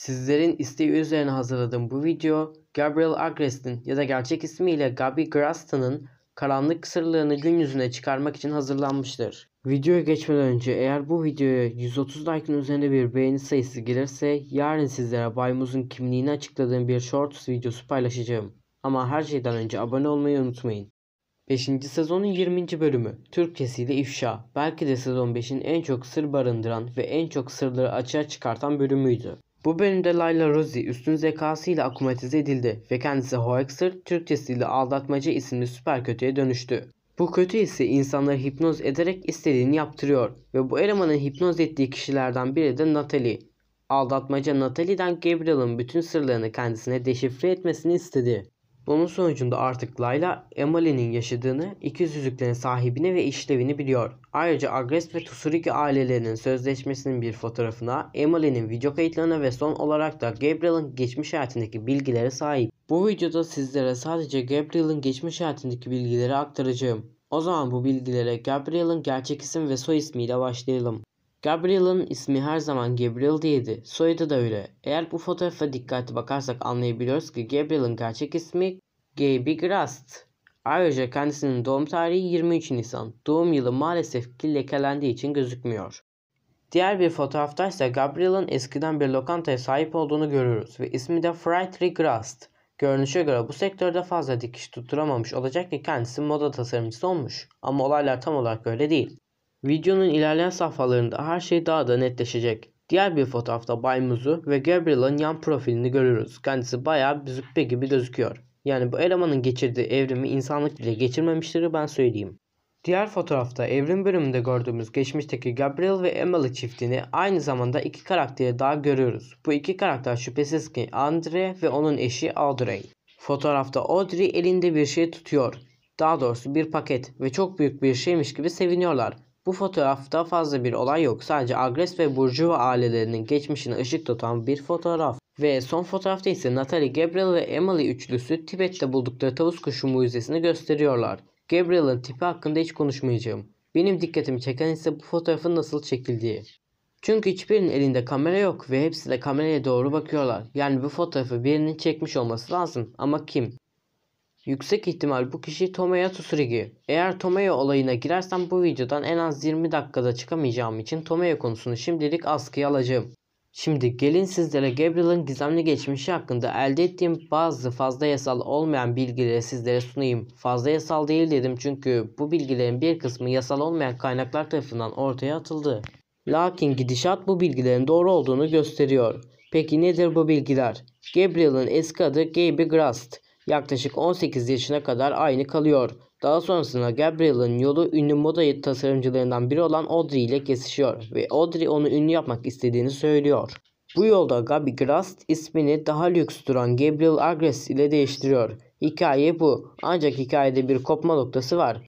Sizlerin isteği üzerine hazırladığım bu video Gabriel Agrest'in ya da gerçek ismiyle Gabi Graston'ın karanlık sırlarını gün yüzüne çıkarmak için hazırlanmıştır. Videoya geçmeden önce eğer bu videoya 130 like'ın üzerinde bir beğeni sayısı gelirse yarın sizlere Baymuz'un kimliğini açıkladığım bir shorts videosu paylaşacağım. Ama her şeyden önce abone olmayı unutmayın. 5. sezonun 20. bölümü Türkçesiyle ifşa belki de sezon 5'in en çok sır barındıran ve en çok sırları açığa çıkartan bölümüydü. Bu bölümde Layla Rosie üstün zekasıyla akumatize edildi ve kendisi Hoexer Türkçesiyle aldatmacı isimli süper kötüye dönüştü. Bu kötü ise insanları hipnoz ederek istediğini yaptırıyor ve bu elemanın hipnoz ettiği kişilerden biri de Natalie. Aldatmaca Natalie'den Gabriel'ın bütün sırlarını kendisine deşifre etmesini istedi. Bunun sonucunda artık Layla Emily'nin yaşadığını, ikiz yüzüklerin sahibini ve işlevini biliyor. Ayrıca Agres ve Tusuriki ailelerinin sözleşmesinin bir fotoğrafına, Emily'nin video kayıtlarına ve son olarak da Gabriel'in geçmiş hayatındaki bilgilere sahip. Bu videoda sizlere sadece Gabriel'in geçmiş hayatındaki bilgileri aktaracağım. O zaman bu bilgilere Gabriel'in gerçek isim ve soy ismiyle başlayalım. Gabriel'in ismi her zaman Gabriel değildi. Soyadı da öyle. Eğer bu fotoğrafa dikkatli bakarsak anlayabiliyoruz ki Gabriel'in gerçek ismi Gabe Grast. Ayrıca kendisinin doğum tarihi 23 Nisan. Doğum yılı maalesef ki lekelendiği için gözükmüyor. Diğer bir fotoğrafta ise Gabriel'in eskiden bir lokantaya sahip olduğunu görüyoruz ve ismi de Friedrich Grast. Görünüşe göre bu sektörde fazla dikiş tutturamamış olacak ki kendisi moda tasarımcısı olmuş. Ama olaylar tam olarak öyle değil. Videonun ilerleyen safhalarında her şey daha da netleşecek. Diğer bir fotoğrafta Bay Muzu ve Gabriel'ın yan profilini görüyoruz. Kendisi bayağı züppe gibi gözüküyor. Yani bu elemanın geçirdiği evrimi insanlık bile geçirmemiştir ben söyleyeyim. Diğer fotoğrafta evrim bölümünde gördüğümüz geçmişteki Gabriel ve Emily çiftini aynı zamanda iki karakteri daha görüyoruz. Bu iki karakter şüphesiz ki Andre ve onun eşi Audrey. Fotoğrafta Audrey elinde bir şey tutuyor. Daha doğrusu bir paket ve çok büyük bir şeymiş gibi seviniyorlar. Bu fotoğrafta fazla bir olay yok. Sadece Agres ve Burjuva ailelerinin geçmişine ışık tutan bir fotoğraf. Ve son fotoğrafta ise Natalie Gabriel ve Emily üçlüsü Tibet'te buldukları tavus kuşu mucizesini gösteriyorlar. Gabriel'ın tipi hakkında hiç konuşmayacağım. Benim dikkatimi çeken ise bu fotoğrafın nasıl çekildiği. Çünkü hiçbirinin elinde kamera yok ve hepsi de kameraya doğru bakıyorlar. Yani bu fotoğrafı birinin çekmiş olması lazım ama kim? Yüksek ihtimal bu kişi Tomoya Tsurugi. Eğer Tomoya olayına girersem bu videodan en az 20 dakikada çıkamayacağım için Tomoya konusunu şimdilik askıya alacağım. Şimdi gelin sizlere Gabriel'ın gizemli geçmişi hakkında elde ettiğim bazı fazla yasal olmayan bilgileri sizlere sunayım. Fazla yasal değil dedim çünkü bu bilgilerin bir kısmı yasal olmayan kaynaklar tarafından ortaya atıldı. Lakin gidişat bu bilgilerin doğru olduğunu gösteriyor. Peki nedir bu bilgiler? Gabriel'ın eski adı Gaby Grast. Yaklaşık 18 yaşına kadar aynı kalıyor. Daha sonrasında Gabriel'ın yolu ünlü moda tasarımcılarından biri olan Audrey ile kesişiyor ve Audrey onu ünlü yapmak istediğini söylüyor. Bu yolda Gabi Grast ismini daha lüks duran Gabriel Agres ile değiştiriyor. Hikaye bu. Ancak hikayede bir kopma noktası var.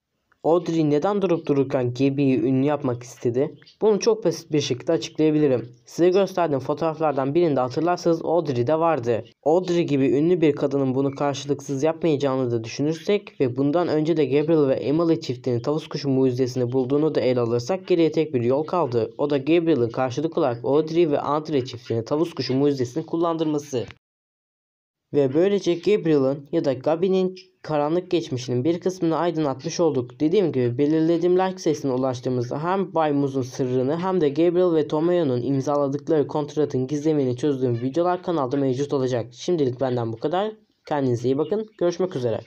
Audrey neden durup dururken Gabby'yi ünlü yapmak istedi? Bunu çok basit bir şekilde açıklayabilirim. Size gösterdiğim fotoğraflardan birinde hatırlarsanız Audrey de vardı. Audrey gibi ünlü bir kadının bunu karşılıksız yapmayacağını da düşünürsek ve bundan önce de Gabriel ve Emily çiftinin tavus kuşu mucizesini bulduğunu da ele alırsak geriye tek bir yol kaldı. O da Gabriel'ın karşılık olarak Audrey ve Andre çiftinin tavus kuşu mucizesini kullandırması. Ve böylece Gabriel'ın ya da Gabi'nin karanlık geçmişinin bir kısmını aydınlatmış olduk. Dediğim gibi belirlediğim like sayısına ulaştığımızda hem Bay Muz'un sırrını hem de Gabriel ve Tomoyo'nun imzaladıkları kontratın gizemini çözdüğüm videolar kanalda mevcut olacak. Şimdilik benden bu kadar. Kendinize iyi bakın. Görüşmek üzere.